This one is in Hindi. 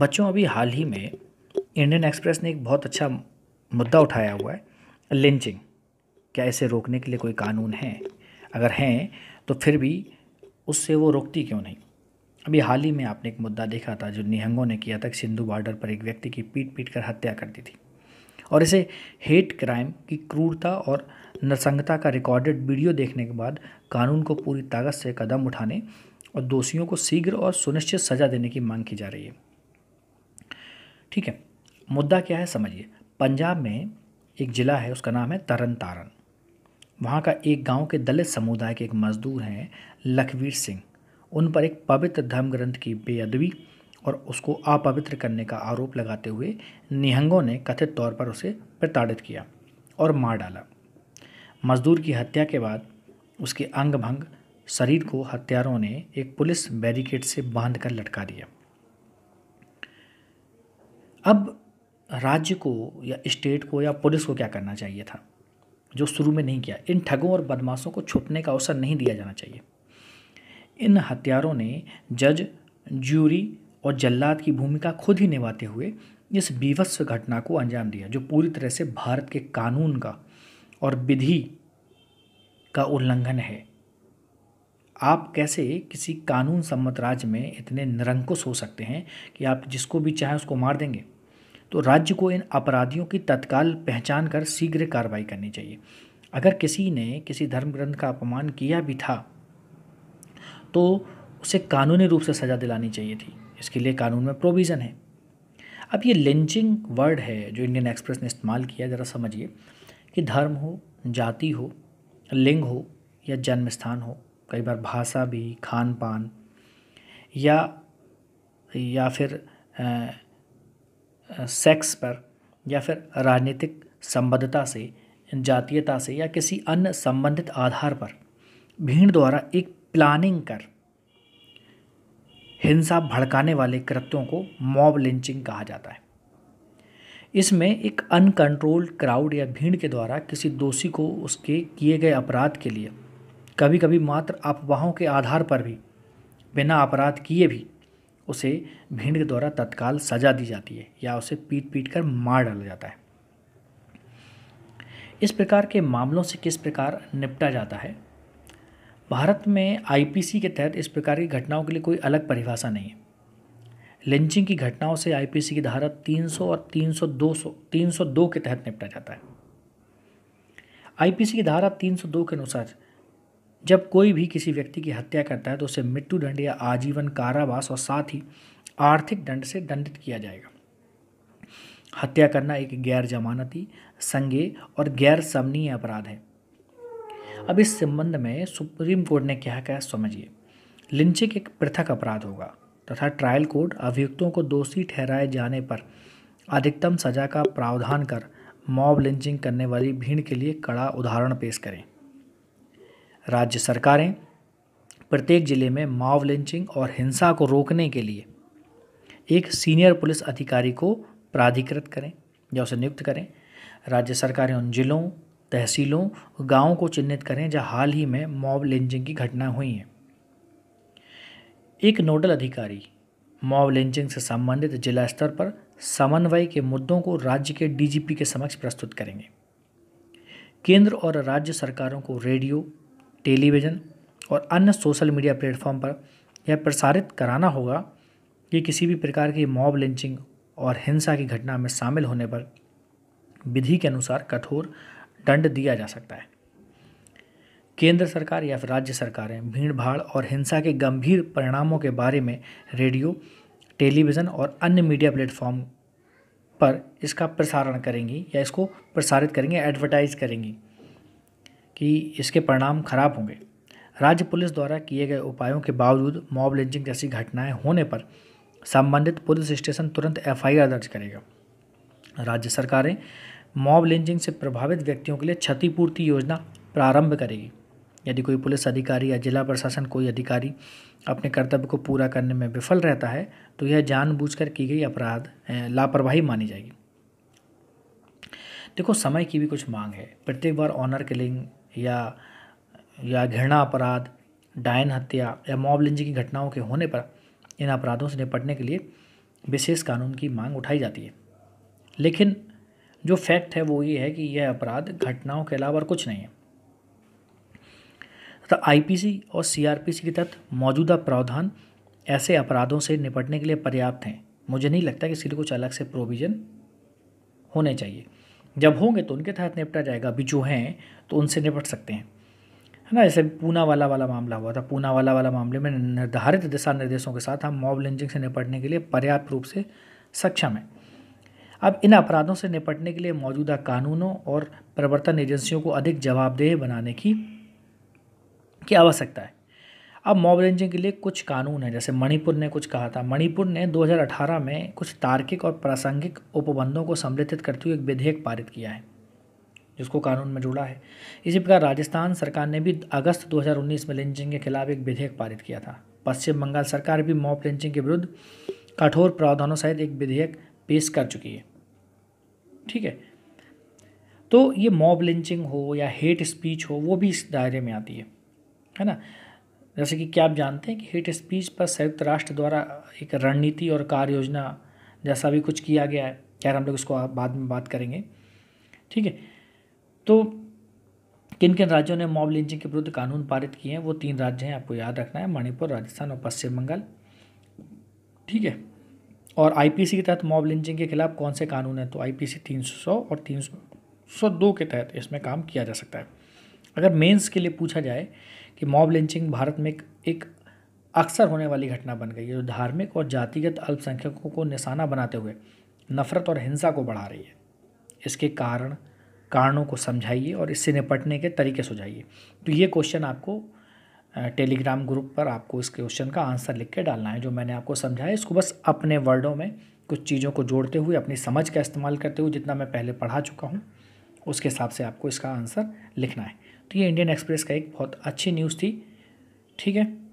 बच्चों अभी हाल ही में इंडियन एक्सप्रेस ने एक बहुत अच्छा मुद्दा उठाया हुआ है लिंचिंग क्या इसे रोकने के लिए कोई कानून है अगर हैं तो फिर भी उससे वो रोकती क्यों नहीं अभी हाल ही में आपने एक मुद्दा देखा था जो निहंगों ने किया था कि सिंधु बॉर्डर पर एक व्यक्ति की पीट पीट कर हत्या कर दी थी और इसे हेट क्राइम की क्रूरता और नरसंगता का रिकॉर्डेड वीडियो देखने के बाद कानून को पूरी ताकत से कदम उठाने और दोषियों को शीघ्र और सुनिश्चित सजा देने की मांग की जा रही है ठीक है मुद्दा क्या है समझिए पंजाब में एक ज़िला है उसका नाम है तरन तारन वहाँ का एक गांव के दलित समुदाय के एक मज़दूर हैं लखवीर सिंह उन पर एक पवित्र धर्म ग्रंथ की बेअदबी और उसको अपवित्र करने का आरोप लगाते हुए निहंगों ने कथित तौर पर उसे प्रताड़ित किया और मार डाला मजदूर की हत्या के बाद उसके अंग भंग शरीर को हत्यारों ने एक पुलिस बैरिकेड से बांध कर लटका दिया अब राज्य को या स्टेट को या पुलिस को क्या करना चाहिए था जो शुरू में नहीं किया इन ठगों और बदमाशों को छुपने का अवसर नहीं दिया जाना चाहिए इन हथियारों ने जज ज्यूरी और जल्लाद की भूमिका खुद ही निभाते हुए इस बीभत्स घटना को अंजाम दिया जो पूरी तरह से भारत के कानून का और विधि का उल्लंघन है आप कैसे किसी कानून सम्मत राज्य में इतने निरंकुश हो सकते हैं कि आप जिसको भी चाहें उसको मार देंगे तो राज्य को इन अपराधियों की तत्काल पहचान कर शीघ्र कार्रवाई करनी चाहिए अगर किसी ने किसी धर्म ग्रंथ का अपमान किया भी था तो उसे कानूनी रूप से सज़ा दिलानी चाहिए थी इसके लिए कानून में प्रोविज़न है अब ये लिंचिंग वर्ड है जो इंडियन एक्सप्रेस ने इस्तेमाल किया ज़रा समझिए कि धर्म हो जाति हो लिंग हो या जन्म स्थान हो कई बार भाषा भी खान पान या या फिर सेक्स पर या फिर राजनीतिक संबद्धता से जातीयता से या किसी अन्य संबंधित आधार पर भीड़ द्वारा एक प्लानिंग कर हिंसा भड़काने वाले कृत्यों को मॉब लिंचिंग कहा जाता है इसमें एक अनकंट्रोल्ड क्राउड या भीड़ के द्वारा किसी दोषी को उसके किए गए अपराध के लिए कभी कभी मात्र अफवाहों के आधार पर भी बिना अपराध किए भी उसे भीड़ के द्वारा तत्काल सजा दी जाती है या उसे पीट पीट कर मार डाला जाता है इस प्रकार के मामलों से किस प्रकार निपटा जाता है भारत में आईपीसी के तहत इस प्रकार की घटनाओं के लिए कोई अलग परिभाषा नहीं है लिंचिंग की घटनाओं से आईपीसी की धारा 300 और 302 302 के तहत निपटा जाता है आईपीसी की धारा 302 के अनुसार जब कोई भी किसी व्यक्ति की हत्या करता है तो उसे मृत्यु दंड या आजीवन कारावास और साथ ही आर्थिक दंड से दंडित किया जाएगा हत्या करना एक गैर जमानती संज्ञेय और गैर समनीय अपराध है अब इस संबंध में सुप्रीम कोर्ट ने क्या कहा समझिए लिंचिंग एक पृथक अपराध होगा तथा ट्रायल कोर्ट अभियुक्तों को दोषी ठहराए जाने पर अधिकतम सजा का प्रावधान कर मॉब लिंचिंग करने वाली भीड़ के लिए कड़ा उदाहरण पेश करें राज्य सरकारें प्रत्येक जिले में माव लिंचिंग और हिंसा को रोकने के लिए एक सीनियर पुलिस अधिकारी को प्राधिकृत करें या उसे नियुक्त करें राज्य सरकारें उन जिलों तहसीलों गांवों को चिन्हित करें जहां हाल ही में मॉब लिंचिंग की घटना हुई है एक नोडल अधिकारी मॉब लिंचिंग से संबंधित जिला स्तर पर समन्वय के मुद्दों को राज्य के डीजीपी के समक्ष प्रस्तुत करेंगे केंद्र और राज्य सरकारों को रेडियो टेलीविज़न और अन्य सोशल मीडिया प्लेटफॉर्म पर यह प्रसारित कराना होगा कि किसी भी प्रकार की मॉब लिंचिंग और हिंसा की घटना में शामिल होने पर विधि के अनुसार कठोर दंड दिया जा सकता है केंद्र सरकार या फिर राज्य सरकारें भीड़ भाड़ और हिंसा के गंभीर परिणामों के बारे में रेडियो टेलीविज़न और अन्य मीडिया प्लेटफॉर्म पर इसका प्रसारण करेंगी या इसको प्रसारित करेंगे एडवर्टाइज करेंगी कि इसके परिणाम खराब होंगे राज्य पुलिस द्वारा किए गए उपायों के बावजूद मॉब लिंचिंग जैसी घटनाएं होने पर संबंधित पुलिस स्टेशन तुरंत एफआईआर दर्ज करेगा राज्य सरकारें मॉब लिंचिंग से प्रभावित व्यक्तियों के लिए क्षतिपूर्ति योजना प्रारंभ करेगी यदि कोई पुलिस अधिकारी या जिला प्रशासन कोई अधिकारी अपने कर्तव्य को पूरा करने में विफल रहता है तो यह जानबूझकर की गई अपराध लापरवाही मानी जाएगी देखो समय की भी कुछ मांग है प्रत्येक बार ऑनर किलिंग या या घृणा अपराध डायन हत्या या मॉब लिंचिंग की घटनाओं के होने पर इन अपराधों से निपटने के लिए विशेष कानून की मांग उठाई जाती है लेकिन जो फैक्ट है वो ये है कि यह अपराध घटनाओं के अलावा और कुछ नहीं है तथा आईपीसी और सीआरपीसी के तहत मौजूदा प्रावधान ऐसे अपराधों से निपटने के लिए पर्याप्त हैं मुझे नहीं लगता कि इसके लिए कुछ अलग से प्रोविज़न होने चाहिए जब होंगे तो उनके तहत निपटा जाएगा अभी जो हैं तो उनसे निपट सकते हैं है ना जैसे पूना वाला वाला मामला हुआ था पूना वाला वाला मामले में निर्धारित दिशा निर्देशों के साथ हम मॉब लिंचिंग से निपटने के लिए पर्याप्त रूप से सक्षम हैं अब इन अपराधों से निपटने के लिए मौजूदा कानूनों और प्रवर्तन एजेंसियों को अधिक जवाबदेह बनाने की की आवश्यकता है अब मॉब लिंचिंग के लिए कुछ कानून है जैसे मणिपुर ने कुछ कहा था मणिपुर ने 2018 में कुछ तार्किक और प्रासंगिक उपबंधों को सम्मिलित करते हुए एक विधेयक पारित किया है जिसको कानून में जुड़ा है इसी प्रकार राजस्थान सरकार ने भी अगस्त 2019 में लिंचिंग के खिलाफ एक विधेयक पारित किया था पश्चिम बंगाल सरकार भी मॉब लिंचिंग के विरुद्ध कठोर प्रावधानों सहित एक विधेयक पेश कर चुकी है ठीक है तो ये मॉब लिंचिंग हो या हेट स्पीच हो वो भी इस दायरे में आती है है ना जैसे कि क्या आप जानते हैं कि हेट स्पीच पर संयुक्त राष्ट्र द्वारा एक रणनीति और कार्य योजना जैसा भी कुछ किया गया है खैर हम लोग इसको बाद में बात करेंगे ठीक है तो किन किन राज्यों ने मॉब लिंचिंग के विरुद्ध कानून पारित किए हैं वो तीन राज्य हैं आपको याद रखना है मणिपुर राजस्थान और पश्चिम बंगाल ठीक है और आईपीसी के तहत मॉब लिंचिंग के खिलाफ कौन से कानून हैं तो आईपीसी 300 और 302 के तहत इसमें काम किया जा सकता है अगर मेंस के लिए पूछा जाए कि मॉब लिंचिंग भारत में एक, एक अक्सर होने वाली घटना बन गई है जो धार्मिक और जातिगत अल्पसंख्यकों को निशाना बनाते हुए नफरत और हिंसा को बढ़ा रही है इसके कारण कारणों को समझाइए और इससे निपटने के तरीके सुझाइए तो ये क्वेश्चन आपको टेलीग्राम ग्रुप पर आपको इस क्वेश्चन का आंसर लिख के डालना है जो मैंने आपको समझाया इसको बस अपने वर्डों में कुछ चीज़ों को जोड़ते हुए अपनी समझ का इस्तेमाल करते हुए जितना मैं पहले पढ़ा चुका हूँ उसके हिसाब से आपको इसका आंसर लिखना है तो ये इंडियन एक्सप्रेस का एक बहुत अच्छी न्यूज़ थी ठीक है